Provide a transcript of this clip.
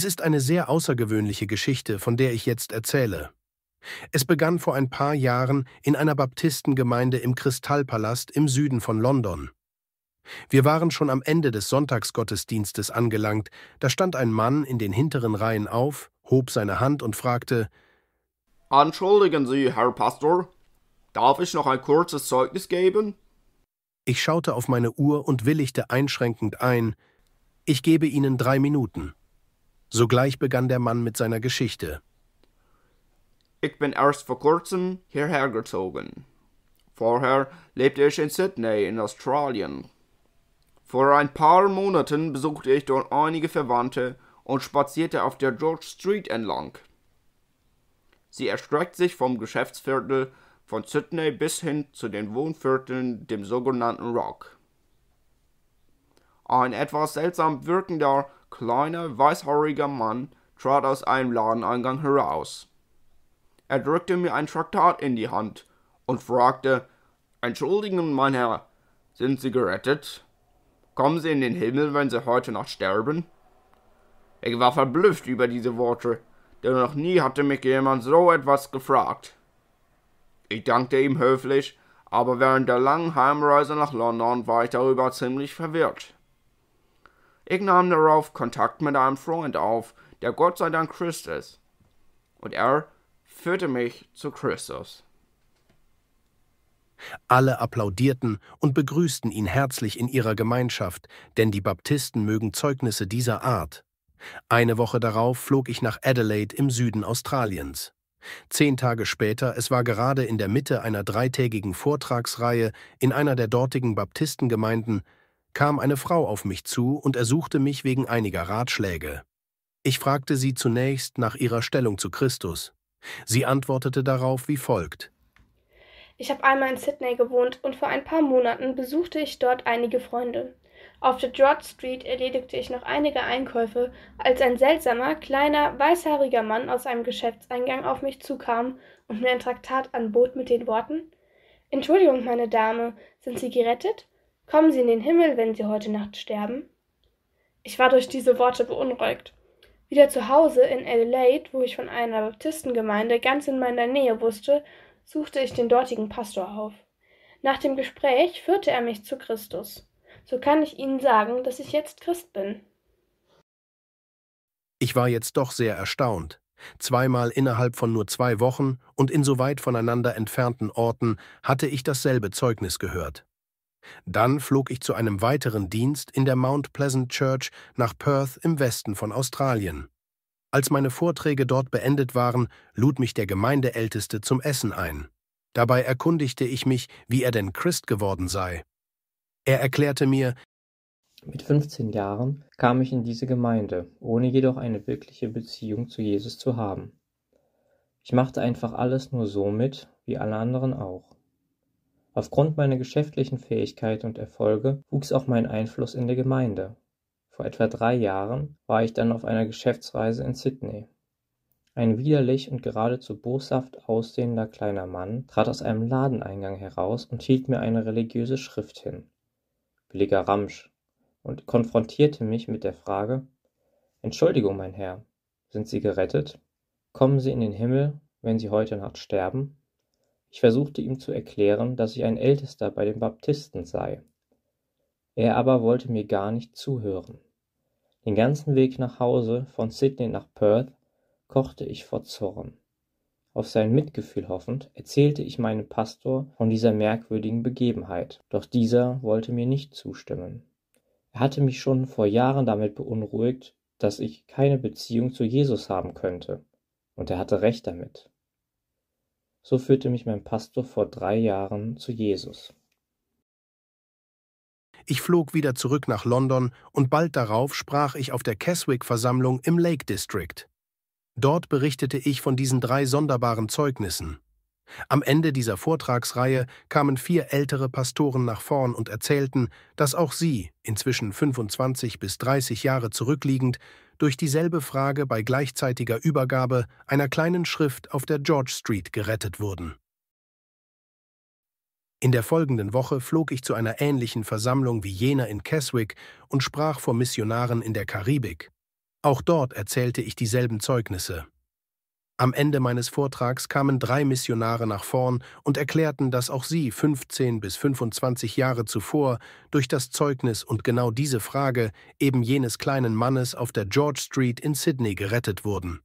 Es ist eine sehr außergewöhnliche Geschichte, von der ich jetzt erzähle. Es begann vor ein paar Jahren in einer Baptistengemeinde im Kristallpalast im Süden von London. Wir waren schon am Ende des Sonntagsgottesdienstes angelangt, da stand ein Mann in den hinteren Reihen auf, hob seine Hand und fragte Entschuldigen Sie, Herr Pastor, darf ich noch ein kurzes Zeugnis geben? Ich schaute auf meine Uhr und willigte einschränkend ein Ich gebe Ihnen drei Minuten. Sogleich begann der Mann mit seiner Geschichte. Ich bin erst vor kurzem hierher gezogen. Vorher lebte ich in Sydney in Australien. Vor ein paar Monaten besuchte ich dort einige Verwandte und spazierte auf der George Street entlang. Sie erstreckt sich vom Geschäftsviertel von Sydney bis hin zu den Wohnvierteln, dem sogenannten Rock. Ein etwas seltsam wirkender kleiner, weißhaariger Mann trat aus einem Ladeneingang heraus. Er drückte mir ein Traktat in die Hand und fragte Entschuldigen, mein Herr, sind Sie gerettet? Kommen Sie in den Himmel, wenn Sie heute Nacht sterben? Ich war verblüfft über diese Worte, denn noch nie hatte mich jemand so etwas gefragt. Ich dankte ihm höflich, aber während der langen Heimreise nach London war ich darüber ziemlich verwirrt. Ich nahm darauf Kontakt mit einem Freund auf, der Gott sei Dank Christ ist. Und er führte mich zu Christus. Alle applaudierten und begrüßten ihn herzlich in ihrer Gemeinschaft, denn die Baptisten mögen Zeugnisse dieser Art. Eine Woche darauf flog ich nach Adelaide im Süden Australiens. Zehn Tage später, es war gerade in der Mitte einer dreitägigen Vortragsreihe in einer der dortigen Baptistengemeinden, kam eine Frau auf mich zu und ersuchte mich wegen einiger Ratschläge. Ich fragte sie zunächst nach ihrer Stellung zu Christus. Sie antwortete darauf wie folgt. Ich habe einmal in Sydney gewohnt und vor ein paar Monaten besuchte ich dort einige Freunde. Auf der George Street erledigte ich noch einige Einkäufe, als ein seltsamer, kleiner, weißhaariger Mann aus einem Geschäftseingang auf mich zukam und mir ein Traktat anbot mit den Worten Entschuldigung, meine Dame, sind Sie gerettet? Kommen Sie in den Himmel, wenn Sie heute Nacht sterben? Ich war durch diese Worte beunruhigt. Wieder zu Hause in Adelaide, wo ich von einer Baptistengemeinde ganz in meiner Nähe wusste, suchte ich den dortigen Pastor auf. Nach dem Gespräch führte er mich zu Christus. So kann ich Ihnen sagen, dass ich jetzt Christ bin. Ich war jetzt doch sehr erstaunt. Zweimal innerhalb von nur zwei Wochen und in so weit voneinander entfernten Orten hatte ich dasselbe Zeugnis gehört. Dann flog ich zu einem weiteren Dienst in der Mount Pleasant Church nach Perth im Westen von Australien. Als meine Vorträge dort beendet waren, lud mich der Gemeindeälteste zum Essen ein. Dabei erkundigte ich mich, wie er denn Christ geworden sei. Er erklärte mir, mit 15 Jahren kam ich in diese Gemeinde, ohne jedoch eine wirkliche Beziehung zu Jesus zu haben. Ich machte einfach alles nur so mit, wie alle anderen auch. Aufgrund meiner geschäftlichen Fähigkeit und Erfolge wuchs auch mein Einfluss in der Gemeinde. Vor etwa drei Jahren war ich dann auf einer Geschäftsreise in Sydney. Ein widerlich und geradezu boshaft aussehender kleiner Mann trat aus einem Ladeneingang heraus und hielt mir eine religiöse Schrift hin billiger Ramsch, und konfrontierte mich mit der Frage Entschuldigung, mein Herr, sind Sie gerettet? Kommen Sie in den Himmel, wenn Sie heute Nacht sterben? Ich versuchte ihm zu erklären, dass ich ein Ältester bei den Baptisten sei. Er aber wollte mir gar nicht zuhören. Den ganzen Weg nach Hause, von Sydney nach Perth, kochte ich vor Zorn. Auf sein Mitgefühl hoffend, erzählte ich meinem Pastor von dieser merkwürdigen Begebenheit, doch dieser wollte mir nicht zustimmen. Er hatte mich schon vor Jahren damit beunruhigt, dass ich keine Beziehung zu Jesus haben könnte, und er hatte recht damit. So führte mich mein Pastor vor drei Jahren zu Jesus. Ich flog wieder zurück nach London und bald darauf sprach ich auf der Keswick-Versammlung im Lake District. Dort berichtete ich von diesen drei sonderbaren Zeugnissen. Am Ende dieser Vortragsreihe kamen vier ältere Pastoren nach vorn und erzählten, dass auch sie, inzwischen 25 bis 30 Jahre zurückliegend, durch dieselbe Frage bei gleichzeitiger Übergabe einer kleinen Schrift auf der George Street gerettet wurden. In der folgenden Woche flog ich zu einer ähnlichen Versammlung wie jener in Keswick und sprach vor Missionaren in der Karibik. Auch dort erzählte ich dieselben Zeugnisse. Am Ende meines Vortrags kamen drei Missionare nach vorn und erklärten, dass auch sie 15 bis 25 Jahre zuvor durch das Zeugnis und genau diese Frage eben jenes kleinen Mannes auf der George Street in Sydney gerettet wurden.